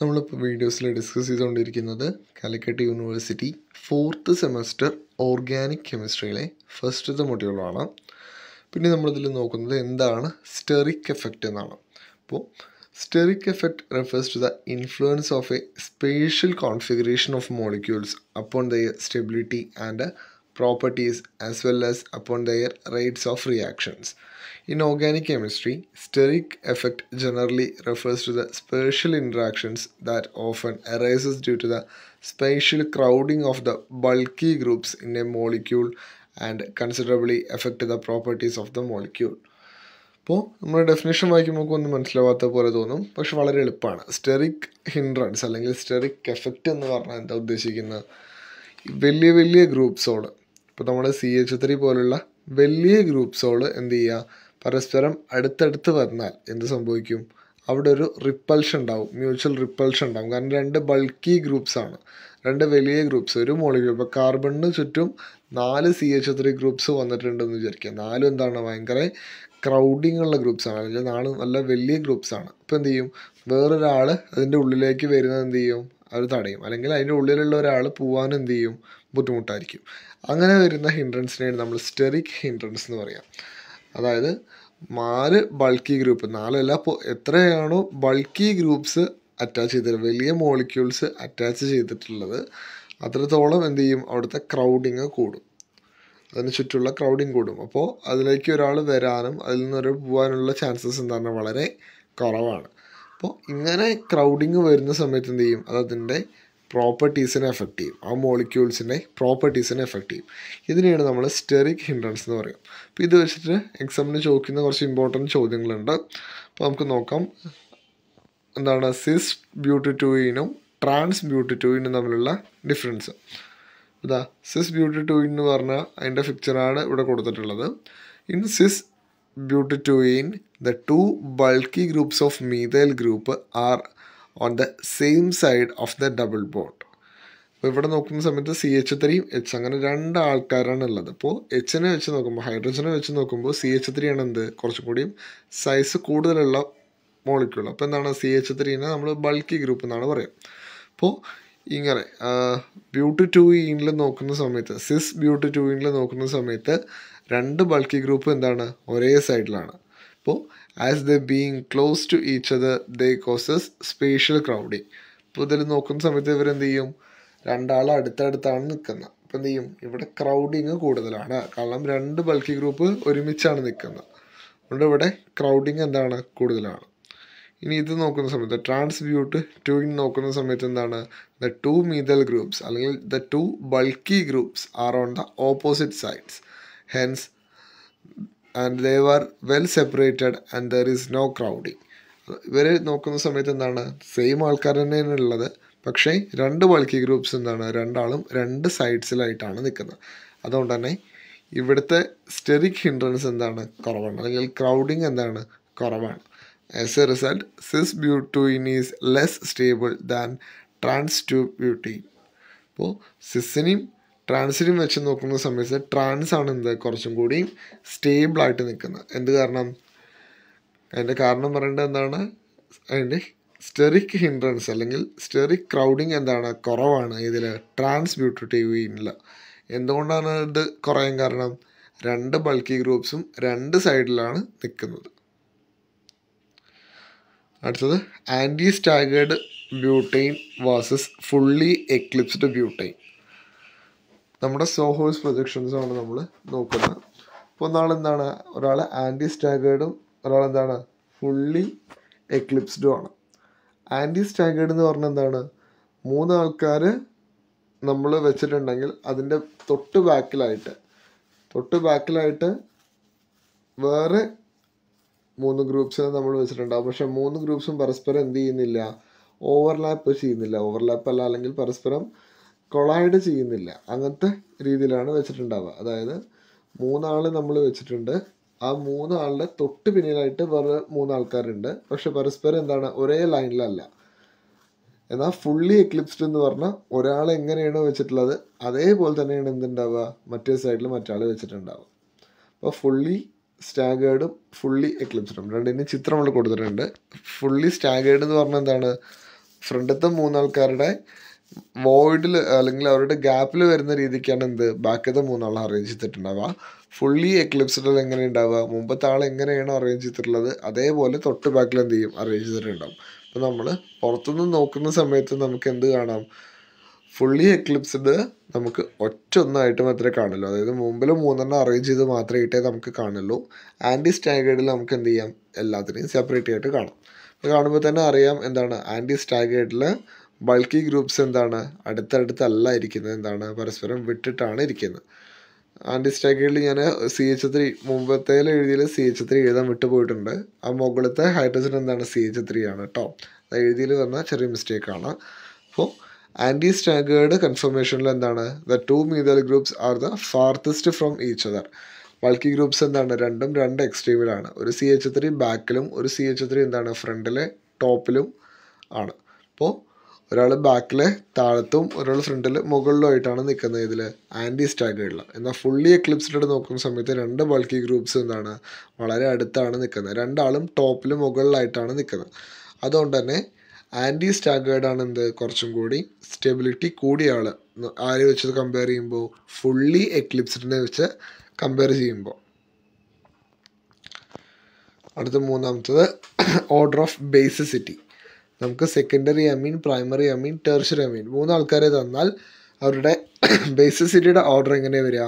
നമ്മളിപ്പോൾ വീഡിയോസിൽ ഡിസ്കസ് ചെയ്തുകൊണ്ടിരിക്കുന്നത് Calicut university fourth semester organic കെമിസ്ട്രിയിലെ ഫസ്റ്റത്തെ മൊഡ്യൂളാണ് പിന്നെ നമ്മളിതിൽ നോക്കുന്നത് എന്താണ് സ്റ്റെറിക് എഫക്റ്റ് എന്നാണ് അപ്പോൾ steric effect refers to the influence of a spatial configuration of molecules upon the stability and properties as well as upon their rates of reactions. In organic chemistry, steric effect generally refers to the spatial interactions that often arises due to the spatial crowding of the bulky groups in a molecule and considerably affect the properties of the molecule. അപ്പോൾ നമ്മുടെ definition വായിക്കുമ്പോൾ നമുക്ക് ഒന്നും മനസ്സിലാവാത്ത പോലെ തോന്നും പക്ഷെ വളരെ എളുപ്പമാണ് സ്റ്റെറിക് ഹിൻഡ്രൻസ് അല്ലെങ്കിൽ സ്റ്റെറിക് എഫക്റ്റ് എന്ന് പറഞ്ഞാൽ എന്താ ഉദ്ദേശിക്കുന്നത് വലിയ വലിയ ഗ്രൂപ്പ്സോട് ഇപ്പോൾ നമ്മുടെ സി എച്ച് ത്രീ പോലുള്ള വലിയ ഗ്രൂപ്പ്സുകൾ എന്ത് ചെയ്യുക പരസ്പരം അടുത്തടുത്ത് വന്നാൽ എന്ത് സംഭവിക്കും അവിടെ ഒരു റിപ്പൽഷൻ ഉണ്ടാവും മ്യൂച്വൽ റിപ്പൽഷൻ ഉണ്ടാവും കാരണം രണ്ട് ബൾക്കി ഗ്രൂപ്പ്സ് ആണ് രണ്ട് വലിയ ഗ്രൂപ്പ്സ് ഒരു മോളിക്യൂൾ ഇപ്പോൾ കാർബണിന് ചുറ്റും നാല് സി എച്ച് ത്രീ ഗ്രൂപ്പ്സ് വന്നിട്ടുണ്ടെന്ന് വിചാരിക്കുക നാലും എന്താണ് ഭയങ്കര ക്രൗഡിങ് ഉള്ള ഗ്രൂപ്പ്സ് ആണ് അല്ലെങ്കിൽ നാല് നല്ല വലിയ ഗ്രൂപ്പ്സ് ആണ് ഇപ്പോൾ എന്ത് ചെയ്യും വേറൊരാൾ അതിൻ്റെ ഉള്ളിലേക്ക് വരുന്നത് എന്ത് ചെയ്യും അവർ തടയും അല്ലെങ്കിൽ അതിൻ്റെ ഉള്ളിലുള്ള ഒരാൾ പോകാൻ എന്ത് ചെയ്യും ബുദ്ധിമുട്ടായിരിക്കും അങ്ങനെ വരുന്ന ഹിൻഡ്രൻസിനെയാണ് നമ്മൾ സ്റ്റെറിക് ഹിൻഡ്രൻസ് എന്ന് പറയാം അതായത് നാല് ബൾക്കി ഗ്രൂപ്പ് നാലല്ല അപ്പോൾ എത്രയാണോ ബൾക്കി ഗ്രൂപ്പ്സ് അറ്റാച്ച് ചെയ്തിട്ട് വലിയ മോളിക്യൂൾസ് അറ്റാച്ച് ചെയ്തിട്ടുള്ളത് അത്രത്തോളം എന്ത് ചെയ്യും അവിടുത്തെ ക്രൗഡിങ് കൂടും അതിന് ചുറ്റുമുള്ള ക്രൗഡിങ് കൂടും അപ്പോൾ അതിലേക്ക് ഒരാൾ വരാനും അതിൽ ഒരു പോകാനുള്ള ചാൻസസ് എന്താണ് വളരെ കുറവാണ് അപ്പോൾ ഇങ്ങനെ ക്രൗഡിങ് വരുന്ന സമയത്ത് എന്ത് ചെയ്യും അതതിൻ്റെ പ്രോപ്പർട്ടീസിനെ എഫക്റ്റ് ചെയ്യും ആ മോളിക്യൂൾസിൻ്റെ പ്രോപ്പർട്ടീസിനെ എഫക്റ്റ് ചെയ്യും ഇതിനെയാണ് നമ്മൾ സ്റ്റെറിക് ഹിൻഡ്രൻസ് എന്ന് പറയും അപ്പോൾ ഇത് വെച്ചിട്ട് എക്സാമിന് ചോദിക്കുന്ന കുറച്ച് ഇമ്പോർട്ടൻറ്റ് ചോദ്യങ്ങളുണ്ട് അപ്പോൾ നമുക്ക് നോക്കാം എന്താണ് സിസ് ബ്യൂട്ടിറ്റൂയിനും ട്രാൻസ് ബ്യൂട്ടിറ്റൂയിനും തമ്മിലുള്ള ഡിഫറൻസ് ഇതാ സിസ് ബ്യൂട്ടിറ്റൂയിൻ എന്ന് പറഞ്ഞാൽ അതിൻ്റെ പിക്ചറാണ് ഇവിടെ കൊടുത്തിട്ടുള്ളത് in cis butene the two bulky groups of methyl group are on the same side of the double bond അപ്പോൾ ഇവിടെ നോക്കുന്ന സമയത്ത് സി എച്ച് ത്രീയും എച്ച് അങ്ങനെ രണ്ട് ആൾക്കാരാണ് ഉള്ളത് അപ്പോൾ എച്ചിനെ വെച്ച് നോക്കുമ്പോൾ ഹൈഡ്രജനെ വെച്ച് നോക്കുമ്പോൾ സി എച്ച് ത്രീ ആണ് എന്ത് കുറച്ചും കൂടിയും സൈസ് കൂടുതലുള്ള മോളിക്യൂൾ അപ്പോൾ എന്താണ് സി എച്ച് ത്രീനെ നമ്മൾ ബൾക്കി ഗ്രൂപ്പ് എന്നാണ് പറയുക അപ്പോൾ ഇങ്ങനെ ബ്യൂട്ടി ടു ഇനിൽ നോക്കുന്ന സമയത്ത് സിസ് ബ്യൂട്ടി ടു ഇനിൽ നോക്കുന്ന സമയത്ത് രണ്ട് ബൾക്കി ഗ്രൂപ്പ് എന്താണ് ഒരേ സൈഡിലാണ് അപ്പോൾ as the being close to each other the causes spatial crowding അപ്പോൾ ഇതിൽ നോക്കുന്ന സമയത്ത് ഇവർ എന്ത് ചെയ്യും രണ്ടാൾ അടുത്തടുത്താണ് നിൽക്കുന്നത് അപ്പോൾ എന്ത് ചെയ്യും ഇവിടെ ക്രൗഡിങ് കൂടുതലാണ് കാരണം രണ്ട് ബൾക്കി ഗ്രൂപ്പ് ഒരുമിച്ചാണ് നിൽക്കുന്നത് അതുകൊണ്ട് ഇവിടെ ക്രൗഡിങ് എന്താണ് കൂടുതലാണ് ഇനി ഇത് നോക്കുന്ന സമയത്ത് ട്രാൻസ്ബ്യൂട്ട് ടൂയിൻ നോക്കുന്ന സമയത്ത് എന്താണ് ദ ടു മീതൽ ഗ്രൂപ്പ്സ് അല്ലെങ്കിൽ the two bulky groups are on the opposite sides hence and they are well separated and there is no crowding ഇവർ നോക്കുന്ന സമയത്ത് എന്താണ് സെയിം ആൾക്കാർ തന്നെയാണ് ഉള്ളത് പക്ഷേ രണ്ട് ബൾക്കി ഗ്രൂപ്പ്സ് എന്താണ് രണ്ടാളും രണ്ട് സൈഡ്സിലായിട്ടാണ് നിൽക്കുന്നത് അതുകൊണ്ട് തന്നെ ഇവിടുത്തെ സ്റ്റെറിക് ഹിൻഡ്രൻസ് എന്താണ് കുറവാണ് അല്ലെങ്കിൽ ക്രൗഡിങ് എന്താണ് കുറവാണ് as a result cis butene is less stable than trans two butene അപ്പോൾ സിസിനെയും ട്രാൻസിനും വെച്ച് നോക്കുന്ന സമയത്ത് ട്രാൻസ് ആണ് എന്ത് കുറച്ചും കൂടി സ്റ്റേബിളായിട്ട് നിൽക്കുന്നത് എന്ത് കാരണം അതിൻ്റെ കാരണം പറയേണ്ടത് എന്താണ് അതിൻ്റെ സ്റ്റെറിക് ഹിൻഡ്രൻസ് അല്ലെങ്കിൽ സ്റ്റെറിക് ക്രൗഡിങ് എന്താണ് കുറവാണ് ഇതിൽ ഇല്ല എന്തുകൊണ്ടാണ് ഇത് കുറയാൻ കാരണം രണ്ട് ബൾക്കി ഗ്രൂപ്പ്സും രണ്ട് സൈഡിലാണ് നിൽക്കുന്നത് അടുത്തത് anti staggered butane versus fully eclipsed butane നമ്മുടെ സോഹോഴ്സ് പ്രൊജക്ഷൻസുമാണ് നമ്മൾ നോക്കുന്നത് അപ്പോൾ ഒന്നാളെന്താണ് ഒരാൾ ആൻറ്റി സ്റ്റാഗേർഡും ഒരാളെന്താണ് ഫുള്ളി എക്ലിപ്സ്ഡും ആണ് ആൻറ്റി സ്റ്റാഗേർഡ് എന്ന് പറഞ്ഞാൽ എന്താണ് മൂന്ന് ആൾക്കാർ നമ്മൾ വെച്ചിട്ടുണ്ടെങ്കിൽ അതിൻ്റെ തൊട്ട് ബാക്കിലായിട്ട് തൊട്ട് ബാക്കിലായിട്ട് വേറെ മൂന്ന് ഗ്രൂപ്പ്സിനെ നമ്മൾ വെച്ചിട്ടുണ്ടാകും പക്ഷേ മൂന്ന് ഗ്രൂപ്പ്സും പരസ്പരം എന്ത് ചെയ്യുന്നില്ല ഓവർലാപ്പ് ചെയ്യുന്നില്ല ഓവർലാപ്പ് അല്ല അല്ലെങ്കിൽ പരസ്പരം കൊളൈഡ് ചെയ്യുന്നില്ല അങ്ങനത്തെ രീതിയിലാണ് വെച്ചിട്ടുണ്ടാവുക അതായത് മൂന്നാൾ നമ്മൾ വെച്ചിട്ടുണ്ട് ആ മൂന്നാളുടെ തൊട്ട് പിന്നിലായിട്ട് വേറെ മൂന്നാൾക്കാരുണ്ട് പക്ഷെ പരസ്പരം എന്താണ് ഒരേ ലൈനിലല്ല എന്നാൽ ഫുള്ളി എക്ലിപ്സ്ഡ് എന്ന് പറഞ്ഞാൽ ഒരാൾ എങ്ങനെയാണോ വെച്ചിട്ടുള്ളത് അതേപോലെ തന്നെയാണ് എന്തുണ്ടാവുക മറ്റേ സൈഡിൽ മറ്റാൾ വെച്ചിട്ടുണ്ടാവുക അപ്പോൾ ഫുള്ളി സ്റ്റാഗേർഡും ഫുള്ളി എക്ലിപ്സ്ഡും രണ്ടിനും ചിത്രം നമ്മൾ കൊടുത്തിട്ടുണ്ട് ഫുള്ളി സ്റ്റാഗേർഡ് എന്ന് പറഞ്ഞാൽ എന്താണ് ഫ്രണ്ടത്തെ മൂന്നാൾക്കാരുടെ വോയിഡിൽ അല്ലെങ്കിൽ അവരുടെ ഗ്യാപ്പിൽ വരുന്ന രീതിക്കാണ് എന്ത് ബാക്കിയത്തെ മൂന്നാളെ അറേഞ്ച് ചെയ്തിട്ടുണ്ടാവുക ഫുള്ളി എക്ലിപ്സിഡിൽ എങ്ങനെ ഉണ്ടാവുക മുമ്പത്തെ ആൾ എങ്ങനെയാണ് അറേഞ്ച് ചെയ്തിട്ടുള്ളത് അതേപോലെ തൊട്ട് ബാക്കിൽ എന്ത് ചെയ്യും അറേഞ്ച് ചെയ്തിട്ടുണ്ടാവും അപ്പോൾ നമ്മൾ പുറത്തുനിന്ന് നോക്കുന്ന സമയത്ത് നമുക്ക് എന്ത് കാണാം ഫുള്ളി എക്ലിപ്സ്ഡ് നമുക്ക് ഒറ്റ ഒന്നായിട്ട് മാത്രമേ കാണുള്ളൂ അതായത് മുമ്പിൽ മൂന്നെണ്ണം അറേഞ്ച് ചെയ്ത് മാത്രമായിട്ടേ നമുക്ക് കാണുള്ളൂ ആൻറ്റി സ്റ്റാഗേഡിൽ നമുക്ക് എന്ത് ചെയ്യാം എല്ലാത്തിനെയും സെപ്പറേറ്റ് ആയിട്ട് കാണാം അപ്പോൾ കാണുമ്പോൾ തന്നെ അറിയാം എന്താണ് ആൻറ്റി സ്റ്റാഗേഡിൽ ബൾക്കി ഗ്രൂപ്പ്സ് എന്താണ് അടുത്തടുത്തല്ല ഇരിക്കുന്നത് എന്താണ് പരസ്പരം വിട്ടിട്ടാണ് ഇരിക്കുന്നത് ആൻറ്റി സ്റ്റാക്കിൽ ഞാൻ സി എച്ച് ത്രീ മുമ്പത്തേൽ എഴുതിയിൽ സി എച്ച് ത്രീ എഴുതാൻ വിട്ടുപോയിട്ടുണ്ട് ആ മുകളിലത്തെ ഹൈഡ്രജൻ എന്താണ് സി എച്ച് ത്രീ ആണ് കേട്ടോ അത് എഴുതിയിൽ വന്ന ചെറിയ മിസ്റ്റേക്കാണ് അപ്പോൾ ആൻറ്റി സ്റ്റാഗേർഡ് കൺഫർമേഷനിൽ എന്താണ് the two methyl groups are the farthest from each other bulky groups എന്താണ് രണ്ടും രണ്ട് എക്സ്ട്രീമിലാണ് ഒരു സി എച്ച് ത്രീ ബാക്കിലും ഒരു സി എച്ച് ത്രീ എന്താണ് ഫ്രണ്ടിലെ ടോപ്പിലും ആണ് അപ്പോൾ ഒരാൾ ബാക്കിൽ താഴത്തും ഒരാൾ ഫ്രണ്ടിൽ മുകളിലുമായിട്ടാണ് നിൽക്കുന്നത് ഇതിൽ ആൻറ്റി സ്റ്റാഗേഡിൽ എന്നാൽ ഫുള്ളി എക്ലിപ്സിലൂടെ നോക്കുന്ന സമയത്ത് രണ്ട് ബൾക്കി ഗ്രൂപ്പ്സ് എന്താണ് വളരെ അടുത്താണ് നിൽക്കുന്നത് രണ്ടാളും ടോപ്പിൽ മുകളിലായിട്ടാണ് നിൽക്കുന്നത് അതുകൊണ്ട് തന്നെ ആൻറ്റി ആണ് എന്ത് കുറച്ചും കൂടി സ്റ്റെബിലിറ്റി കൂടിയ ആൾ ആരെ വെച്ച് കമ്പയർ ചെയ്യുമ്പോൾ ഫുള്ളി എക്ലിപ്സിഡിനെ വെച്ച് കമ്പയർ ചെയ്യുമ്പോൾ അടുത്ത മൂന്നാമത്തത് ഓർഡർ ഓഫ് ബേസിസിറ്റി നമുക്ക് secondary amine primary amine tertiary amine മൂന്ന് ആൾക്കാരെ തന്നാൽ അവരുടെ ബേസിസിറ്റിയുടെ ഓർഡർ എങ്ങനെ വരിക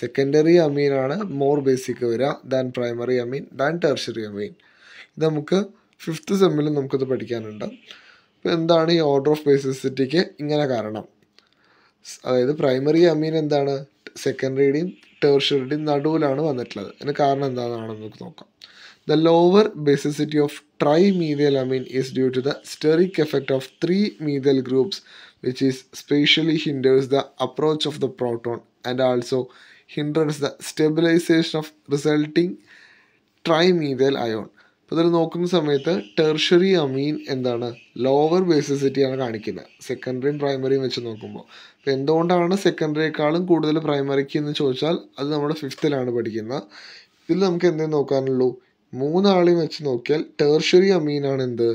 സെക്കൻഡറി അമീനാണ് മോർ ബേസിക് വരിക than primary amine than tertiary amine ഇത് നമുക്ക് ഫിഫ്ത്ത് സെമ്മിലും നമുക്കത് പഠിക്കാനുണ്ട് അപ്പോൾ എന്താണ് ഈ ഓർഡർ ഓഫ് ബേസിസിറ്റിക്ക് ഇങ്ങനെ കാരണം അതായത് പ്രൈമറി അമീൻ എന്താണ് സെക്കൻഡറിയുടെയും ടേർഷറിയുടെയും നടുവിലാണ് വന്നിട്ടുള്ളത് അതിന് കാരണം എന്താണെന്നാണ് നമുക്ക് നോക്കാം The lower basicity of trimethylamine is due to the steric effect of three methyl groups which is spatially hinders the approach of the proton and also hinders the stabilization of resulting trimethyl ion അപ്പോൾ ഇതിൽ നോക്കുന്ന സമയത്ത് tertiary അമീൻ എന്താണ് lower ബേസിസിറ്റിയാണ് കാണിക്കുന്നത് സെക്കൻഡറിയും പ്രൈമറിയും വെച്ച് നോക്കുമ്പോൾ അപ്പോൾ എന്തുകൊണ്ടാണ് സെക്കൻഡറിയേക്കാളും കൂടുതൽ പ്രൈമറിക്ക് എന്ന് ചോദിച്ചാൽ അത് നമ്മുടെ ഫിഫ്ത്തിലാണ് പഠിക്കുന്നത് ഇതിൽ നമുക്ക് എന്തേ നോക്കാനുള്ളൂ മൂന്നാളെയും വെച്ച് നോക്കിയാൽ ടേർഷറി അമീനാണ് എന്ത്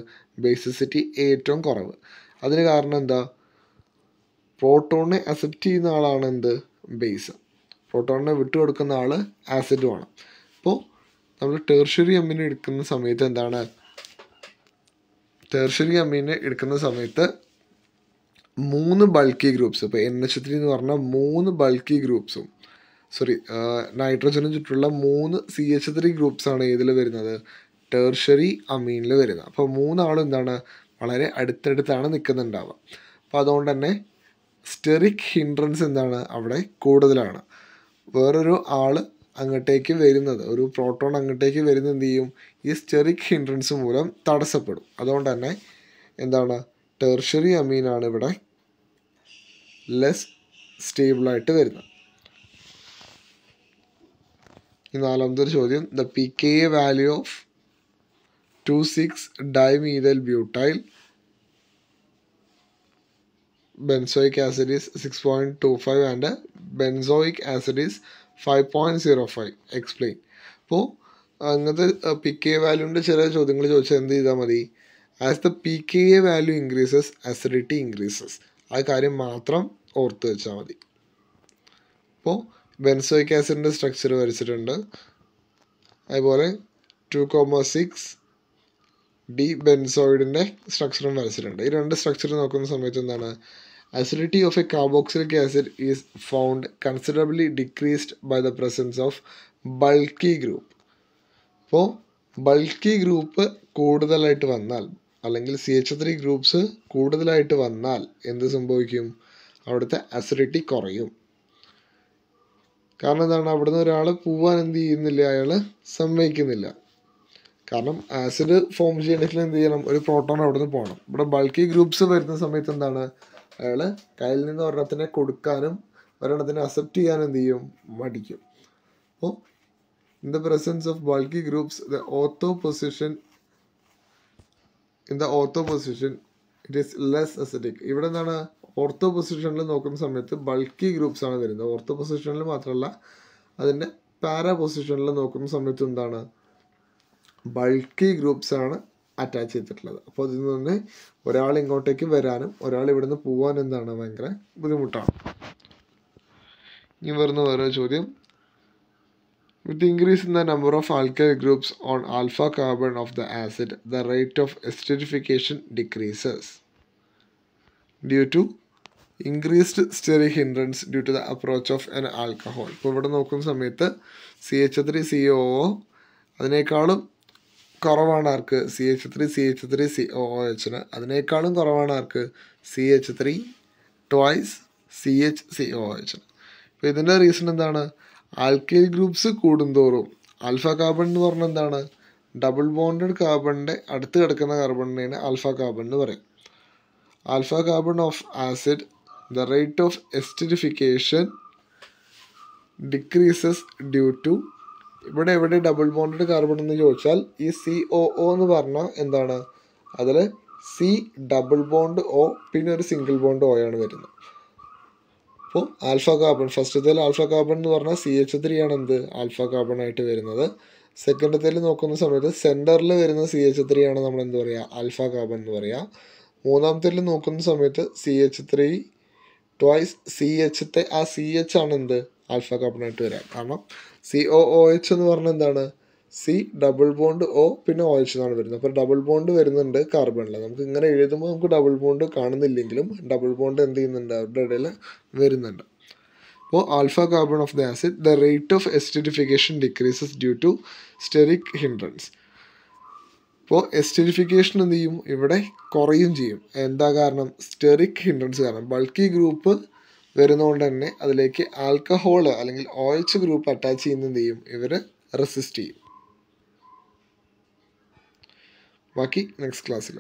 ബേസിസിറ്റി ഏറ്റവും കുറവ് അതിന് കാരണം എന്താ പ്രോട്ടോണിനെ അസെപ്റ്റ് ചെയ്യുന്ന ആളാണ് എന്ത് ബേസ് പ്രോട്ടോണിനെ കൊടുക്കുന്ന ആൾ ആസിഡുമാണ് അപ്പോൾ നമ്മൾ ടേർഷറി അമീനെ എടുക്കുന്ന സമയത്ത് എന്താണ് ടേർഷറി അമീനെ എടുക്കുന്ന സമയത്ത് മൂന്ന് ബൾക്കി ഗ്രൂപ്പ്സ് ഇപ്പോൾ എൻ എച്ച് ത്രീ എന്ന് പറഞ്ഞാൽ മൂന്ന് ബൾക്കി ഗ്രൂപ്പ്സും സോറി നൈട്രജനും ചുറ്റുള്ള മൂന്ന് സി എച്ച് ത്രീ ഗ്രൂപ്പ്സാണ് ഇതിൽ വരുന്നത് ടേർഷറി അമീനിൽ വരുന്നത് അപ്പോൾ മൂന്നാളും എന്താണ് വളരെ അടുത്തടുത്താണ് നിൽക്കുന്നുണ്ടാവുക അപ്പോൾ അതുകൊണ്ട് തന്നെ സ്റ്റെറിക് ഹിൻഡ്രൻസ് എന്താണ് അവിടെ കൂടുതലാണ് വേറൊരു ആൾ അങ്ങോട്ടേക്ക് വരുന്നത് ഒരു പ്രോട്ടോൺ അങ്ങോട്ടേക്ക് വരുന്നത് എന്ത് ചെയ്യും ഈ സ്റ്റെറിക് ഹിൻഡ്രൻസ് മൂലം തടസ്സപ്പെടും അതുകൊണ്ട് തന്നെ എന്താണ് ടെർഷറി അമീനാണ് ഇവിടെ ലെസ് സ്റ്റേബിളായിട്ട് വരുന്നത് നാലാമത്തെ ചോദ്യം the P K value of two six dimethyl butyl benzoic acid is six point two five and benzoic acid is five point zero five explain അപ്പോൾ അങ്ങനത്തെ പി കെ വാല്യൂവിൻ്റെ ചില ചോദ്യങ്ങൾ ചോദിച്ചാൽ എന്ത് ചെയ്താൽ മതി as the P K A value increases acidity increases ആ കാര്യം മാത്രം ഓർത്ത് വെച്ചാൽ മതി അപ്പോൾ ബെൻസോയ്ക്ക് ആസിഡിൻ്റെ സ്ട്രക്ചർ വരച്ചിട്ടുണ്ട് അതുപോലെ ടു കോമ സിക്സ് ഡി ബെൻസോയിഡിൻ്റെ സ്ട്രക്ചറും വരച്ചിട്ടുണ്ട് ഈ രണ്ട് സ്ട്രക്ചർ നോക്കുന്ന സമയത്ത് എന്താണ് acidity of a carboxylic acid is found considerably decreased by the presence of bulky group അപ്പോൾ ബൾക്കി ഗ്രൂപ്പ് കൂടുതലായിട്ട് വന്നാൽ അല്ലെങ്കിൽ സി എച്ച് ത്രീ ഗ്രൂപ്പ്സ് കൂടുതലായിട്ട് വന്നാൽ എന്ത് സംഭവിക്കും അവിടുത്തെ അസിഡിറ്റി കുറയും കാരണം എന്താണ് നിന്ന് ഒരാൾ പോവാൻ എന്ത് ചെയ്യുന്നില്ല അയാൾ സമ്മതിക്കുന്നില്ല കാരണം ആസിഡ് ഫോം ചെയ്യണമെങ്കിൽ എന്ത് ചെയ്യണം ഒരു പ്രോട്ടോൺ നിന്ന് പോകണം ഇവിടെ ബൾക്കി ഗ്രൂപ്പ്സ് വരുന്ന സമയത്ത് എന്താണ് അയാൾ കയ്യിൽ നിന്ന് ഒരെണ്ണത്തിനെ കൊടുക്കാനും ഒരെണ്ണത്തിനെ അക്സെപ്റ്റ് ചെയ്യാനും എന്ത് ചെയ്യും മടിക്കും അപ്പോൾ in the presence of bulky groups the ortho position in the ortho position it is less acidic ഇവിടെ എന്താണ് ഓർത്തോ പൊസിഷനിൽ നോക്കുന്ന സമയത്ത് ബൾക്കി ഗ്രൂപ്പ്സ് ആണ് വരുന്നത് ഓർത്തോ പൊസിഷനിൽ മാത്രമല്ല അതിൻ്റെ പാര പൊസിഷനിൽ നോക്കുന്ന സമയത്ത് എന്താണ് ബൾക്കി ഗ്രൂപ്പ്സ് ആണ് അറ്റാച്ച് ചെയ്തിട്ടുള്ളത് അപ്പോൾ അതിൽ നിന്ന് ഒരാൾ ഇങ്ങോട്ടേക്ക് വരാനും ഒരാൾ ഇവിടുന്ന് പോകാനും എന്താണ് ഭയങ്കര ബുദ്ധിമുട്ടാണ് ഇനി വരുന്ന വേറെ ചോദ്യം With the increase in the number of alkyl groups on alpha carbon of the acid, the rate of esterification decreases due to increased steric hindrance due to the approach of an alcohol ഇപ്പോൾ ഇവിടെ നോക്കുന്ന സമയത്ത് C H three C O അതിനേക്കാളും കുറവാണ് ആർക്ക് C H three C H three C O എച്ചിന് അതിനേക്കാളും കുറവാണ് ആർക്ക് C H three twice C H C O എച്ചിന് അപ്പോൾ ഇതിൻ്റെ റീസൺ എന്താണ് ആൽക്കൈൽ ഗ്രൂപ്പ്സ് കൂടുന്തോറും ആൽഫ കാർബൺ എന്ന് പറഞ്ഞാൽ എന്താണ് ഡബിൾ ബോണ്ടഡ് കാർബണിൻ്റെ അടുത്ത് കിടക്കുന്ന കാർബണിനെയാണ് ആൽഫ കാർബൺ എന്ന് പറയും alpha carbon of acid the rate of esterification decreases due to ഇവിടെ എവിടെ ഡബിൾ ബോണ്ടഡ് കാർബൺ എന്ന് ചോദിച്ചാൽ ഈ സി ഒ ഒ എന്ന് പറഞ്ഞാൽ എന്താണ് അതിൽ സി ഡബിൾ ബോണ്ട് ഒ പിന്നെ ഒരു സിംഗിൾ ബോണ്ട് ഒ ആണ് വരുന്നത് അപ്പോൾ ആൽഫ കാർബൺ ഫസ്റ്റത്തേൽ ആൽഫ കാർബൺ എന്ന് പറഞ്ഞാൽ സി എച്ച് ത്രീ ആണ് എന്ത് ആൽഫ കാർബൺ ആയിട്ട് വരുന്നത് സെക്കൻഡത്തേൽ നോക്കുന്ന സമയത്ത് സെൻറ്ററിൽ വരുന്ന സി എച്ച് ത്രീ ആണ് നമ്മൾ എന്ത് പറയുക ആൽഫ കാർബൺ എന്ന് പറയുക മൂന്നാമത്തേൽ നോക്കുന്ന സമയത്ത് C H three twice C H ആ സി എച്ച് ആണ് എന്ത് ആൽഫ കാർബൺ ആയിട്ട് വരിക കാരണം സി ഒ ഒ എച്ച് എന്ന് പറഞ്ഞാൽ എന്താണ് സി ഡബിൾ ബോണ്ട് ഒ പിന്നെ ഒ എച്ച് എന്നാണ് വരുന്നത് അപ്പോൾ ഡബിൾ ബോണ്ട് വരുന്നുണ്ട് കാർബണിൽ നമുക്ക് ഇങ്ങനെ എഴുതുമ്പോൾ നമുക്ക് ഡബിൾ ബോണ്ട് കാണുന്നില്ലെങ്കിലും ഡബിൾ ബോണ്ട് എന്ത് ചെയ്യുന്നുണ്ട് അവരുടെ ഇടയിൽ വരുന്നുണ്ട് അപ്പോൾ alpha carbon of the acid the rate of esterification decreases due to steric hindrance അപ്പോൾ എസ്റ്റിഡിഫിക്കേഷൻ എന്ത് ചെയ്യും ഇവിടെ കുറയും ചെയ്യും എന്താ കാരണം സ്റ്റെറിക് ഹിൻഡ്രൻസ് കാരണം ബൾക്കി ഗ്രൂപ്പ് വരുന്നതുകൊണ്ട് തന്നെ അതിലേക്ക് ആൽക്കഹോൾ അല്ലെങ്കിൽ ഓയിൽസ് ഗ്രൂപ്പ് അറ്റാച്ച് ചെയ്യുന്നത് എന്ത് ചെയ്യും ഇവർ റെസിസ്റ്റ് ചെയ്യും ബാക്കി നെക്സ്റ്റ് ക്ലാസ്സിൽ